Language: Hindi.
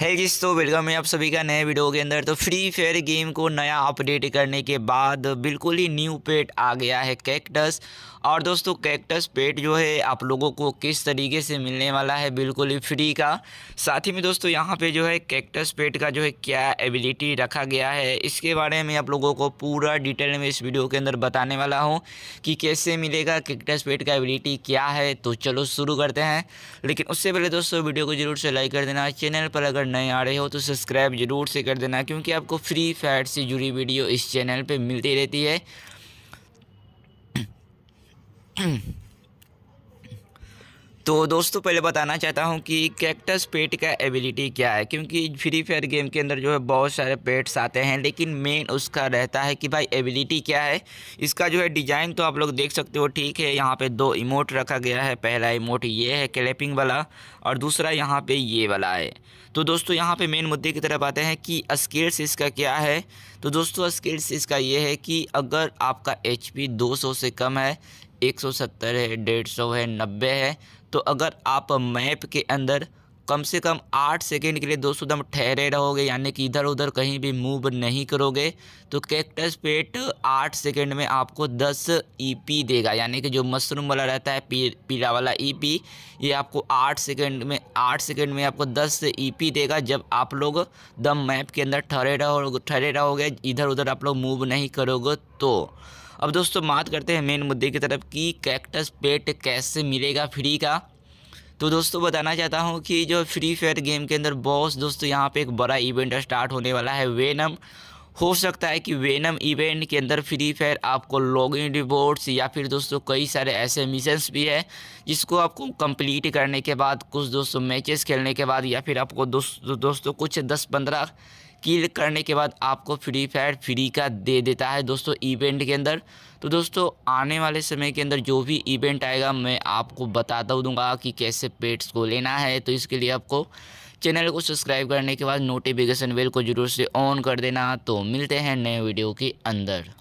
है किस तो वेलकम है आप सभी का नए वीडियो के अंदर तो फ्री फायर गेम को नया अपडेट करने के बाद बिल्कुल ही न्यू पेट आ गया है कैक्टस और दोस्तों कैक्टस पेट जो है आप लोगों को किस तरीके से मिलने वाला है बिल्कुल ही फ्री का साथ ही में दोस्तों यहाँ पे जो है कैक्टस पेट का जो है क्या एबिलिटी रखा गया है इसके बारे में आप लोगों को पूरा डिटेल में इस वीडियो के अंदर बताने वाला हूँ कि कैसे मिलेगा कैक्टस पेट का एबिलिटी क्या है तो चलो शुरू करते हैं लेकिन उससे पहले दोस्तों वीडियो को जरूर से लाइक कर देना चैनल पर अगर नए आ रहे हो तो सब्सक्राइब ज़रूर से कर देना क्योंकि आपको फ्री फायर से जुड़ी वीडियो इस चैनल पे मिलती रहती है तो दोस्तों पहले बताना चाहता हूँ कि कैक्टस पेट का एबिलिटी क्या है क्योंकि फ्री फायर गेम के अंदर जो है बहुत सारे पेट्स आते हैं लेकिन मेन उसका रहता है कि भाई एबिलिटी क्या है इसका जो है डिज़ाइन तो आप लोग देख सकते हो ठीक है यहाँ पे दो इमोट रखा गया है पहला इमोट ये है क्लैपिंग वाला और दूसरा यहाँ पर ये वाला है तो दोस्तों यहाँ पर मेन मुद्दे की तरफ आते हैं कि स्किल्स इसका क्या है तो दोस्तों स्किल्स इसका ये है कि अगर आपका एच पी से कम है 170 है डेढ़ सौ है नब्बे है तो अगर आप मैप के अंदर कम से कम आठ सेकेंड के लिए दोस्तों दम ठहरे रहोगे यानी कि इधर उधर कहीं भी मूव नहीं करोगे तो कैक्टस पेट आठ सेकेंड में आपको दस ईपी e देगा यानी कि जो मशरूम वाला रहता है पी, पीला वाला ईपी e ये आपको आठ सेकेंड में आठ सेकेंड में आपको दस ईपी e देगा जब आप लोग दम मैप के अंदर ठहरे रहो ठहरे रहोगे इधर उधर आप लोग मूव नहीं करोगे तो अब दोस्तों बात करते हैं मेन मुद्दे की तरफ कि कैक्टस पेट कैसे मिलेगा फ्री का तो दोस्तों बताना चाहता हूँ कि जो फ्री फायर गेम के अंदर बॉस दोस्तों यहाँ पे एक बड़ा इवेंट स्टार्ट होने वाला है वेनम हो सकता है कि वेनम इवेंट के अंदर फ्री फायर आपको लॉगिन रिवॉर्ड्स या फिर दोस्तों कई सारे ऐसे मिशंस भी है जिसको आपको कंप्लीट करने के बाद कुछ दोस्तों मैचेस खेलने के बाद या फिर आपको दोस्तों दोस्तों कुछ दस पंद्रह किल करने के बाद आपको फ्री फायर फ्री का दे देता है दोस्तों इवेंट के अंदर तो दोस्तों आने वाले समय के अंदर जो भी इवेंट आएगा मैं आपको बताता दूंगा कि कैसे पेट्स को लेना है तो इसके लिए आपको चैनल को सब्सक्राइब करने के बाद नोटिफिकेशन बेल को जरूर से ऑन कर देना तो मिलते हैं नए वीडियो के अंदर